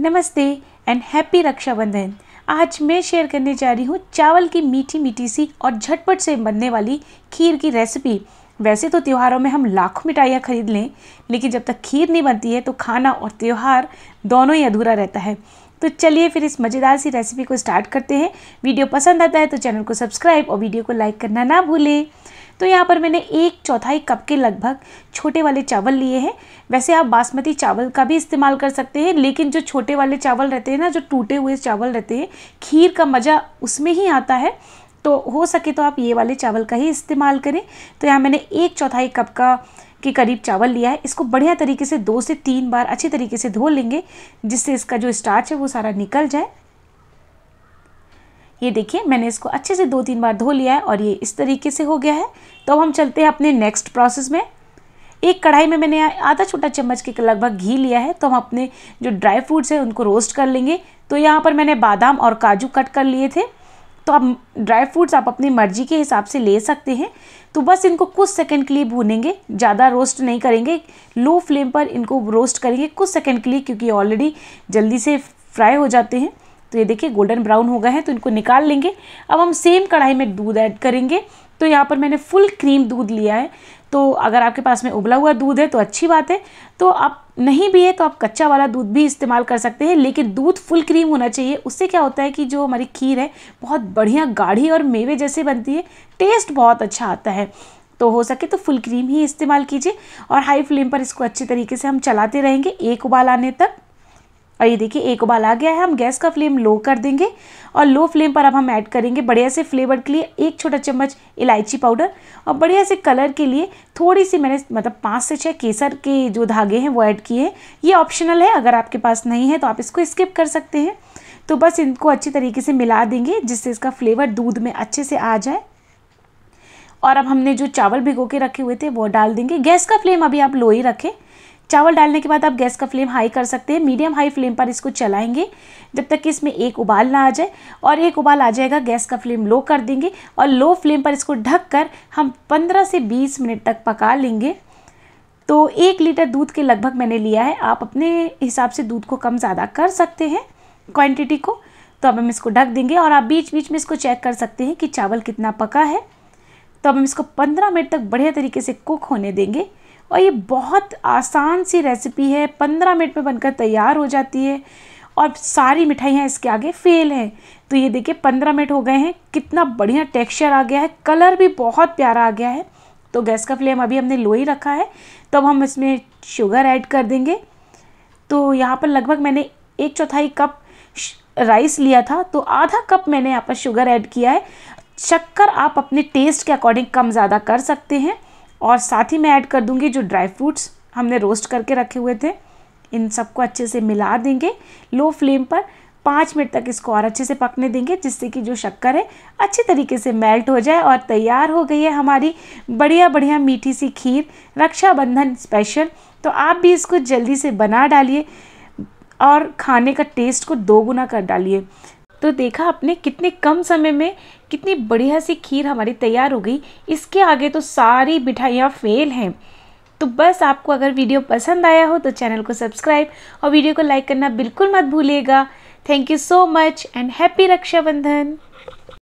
नमस्ते and happy Rakshabandhan आज मैं शेयर करने जा रही हूँ चावल की मीठी मीठी सी और झटपट से बनने वाली खीर की रेसिपी वैसे तो त्योहारों में हम लाखों मिठाइयाँ खरीद लें लेकिन जब तक खीर नहीं बनती है तो खाना और त्यौहार दोनों ही अधूरा रहता है तो चलिए फिर इस मज़ेदार सी रेसिपी को स्टार्ट करते हैं वीडियो पसंद आता है तो चैनल को सब्सक्राइब और वीडियो को लाइक करना ना भूलें तो यहाँ पर मैंने एक चौथाई कप के लगभग छोटे वाले चावल लिए हैं वैसे आप बासमती चावल का भी इस्तेमाल कर सकते हैं लेकिन जो छोटे वाले चावल रहते हैं ना जो टूटे हुए चावल रहते हैं खीर का मज़ा उसमें ही आता है तो हो सके तो आप ये वाले चावल का ही इस्तेमाल करें तो यहाँ मैंने एक चौथाई कप का के करीब चावल लिया है इसको बढ़िया तरीके से दो से तीन बार अच्छे तरीके से धो लेंगे जिससे इसका जो स्टार्च है वो सारा निकल जाए ये देखिए मैंने इसको अच्छे से दो तीन बार धो लिया है और ये इस तरीके से हो गया है तो अब हम चलते हैं अपने नेक्स्ट प्रोसेस में एक कढ़ाई में मैंने आधा छोटा चम्मच के लगभग घी लिया है तो हम अपने जो ड्राई फ्रूट्स हैं उनको रोस्ट कर लेंगे तो यहाँ पर मैंने बादाम और काजू कट कर लिए थे तो आप ड्राई फ्रूट्स आप अपनी मर्जी के हिसाब से ले सकते हैं तो बस इनको कुछ सेकंड के लिए भूनेंगे ज़्यादा रोस्ट नहीं करेंगे लो फ्लेम पर इनको रोस्ट करेंगे कुछ सेकंड के लिए क्योंकि ऑलरेडी जल्दी से फ्राई हो जाते हैं तो ये देखिए गोल्डन ब्राउन हो गए हैं तो इनको निकाल लेंगे अब हम सेम कढ़ाई में दूध ऐड करेंगे तो यहाँ पर मैंने फुल क्रीम दूध लिया है तो अगर आपके पास में उबला हुआ दूध है तो अच्छी बात है तो आप नहीं भी है तो आप कच्चा वाला दूध भी इस्तेमाल कर सकते हैं लेकिन दूध फुल क्रीम होना चाहिए उससे क्या होता है कि जो हमारी खीर है बहुत बढ़िया गाढ़ी और मेवे जैसे बनती है टेस्ट बहुत अच्छा आता है तो हो सके तो फुल क्रीम ही इस्तेमाल कीजिए और हाई फ्लेम पर इसको अच्छे तरीके से हम चलाते रहेंगे एक उबाल आने तक और ये देखिए एक उबाल आ गया है हम गैस का फ्लेम लो कर देंगे और लो फ्लेम पर अब हम ऐड करेंगे बढ़िया से फ्लेवर के लिए एक छोटा चम्मच इलायची पाउडर और बढ़िया से कलर के लिए थोड़ी सी मैंने मतलब पाँच से छः केसर के जो धागे हैं वो ऐड किए हैं ये ऑप्शनल है अगर आपके पास नहीं है तो आप इसको स्किप कर सकते हैं तो बस इनको अच्छी तरीके से मिला देंगे जिससे इसका फ्लेवर दूध में अच्छे से आ जाए और अब हमने जो चावल भिगो के रखे हुए थे वो डाल देंगे गैस का फ्लेम अभी आप लो ही रखें चावल डालने के बाद आप गैस का फ्लेम हाई कर सकते हैं मीडियम हाई फ्लेम पर इसको चलाएंगे जब तक कि इसमें एक उबाल ना आ जाए और एक उबाल आ जाएगा गैस का फ्लेम लो कर देंगे और लो फ्लेम पर इसको ढक कर हम पंद्रह से बीस मिनट तक पका लेंगे तो एक लीटर दूध के लगभग मैंने लिया है आप अपने हिसाब से दूध को कम ज़्यादा कर सकते हैं क्वान्टिटी को तो अब हम इसको ढक देंगे और आप बीच बीच में इसको चेक कर सकते हैं कि चावल कितना पका है तो अब हम इसको पंद्रह मिनट तक बढ़िया तरीके से कुक होने देंगे और ये बहुत आसान सी रेसिपी है पंद्रह मिनट में बनकर तैयार हो जाती है और सारी मिठाइयाँ इसके आगे फेल हैं तो ये देखिए पंद्रह मिनट हो गए हैं कितना बढ़िया टेक्सचर आ गया है कलर भी बहुत प्यारा आ गया है तो गैस का फ्लेम अभी हमने लो ही रखा है तो अब हम इसमें शुगर ऐड कर देंगे तो यहाँ पर लगभग मैंने एक चौथाई कप राइस लिया था तो आधा कप मैंने यहाँ पर शुगर ऐड किया है शक्कर आप अपने टेस्ट के अकॉर्डिंग कम ज़्यादा कर सकते हैं और साथ ही मैं ऐड कर दूंगी जो ड्राई फ्रूट्स हमने रोस्ट करके रखे हुए थे इन सबको अच्छे से मिला देंगे लो फ्लेम पर पाँच मिनट तक इसको और अच्छे से पकने देंगे जिससे कि जो शक्कर है अच्छी तरीके से मेल्ट हो जाए और तैयार हो गई है हमारी बढ़िया बढ़िया मीठी सी खीर रक्षाबंधन स्पेशल तो आप भी इसको जल्दी से बना डालिए और खाने का टेस्ट को दोगुना कर डालिए तो देखा आपने कितने कम समय में कितनी बढ़िया सी खीर हमारी तैयार हो गई इसके आगे तो सारी मिठाइयाँ फेल हैं तो बस आपको अगर वीडियो पसंद आया हो तो चैनल को सब्सक्राइब और वीडियो को लाइक करना बिल्कुल मत भूलिएगा thank you so much and happy Rakshabandhan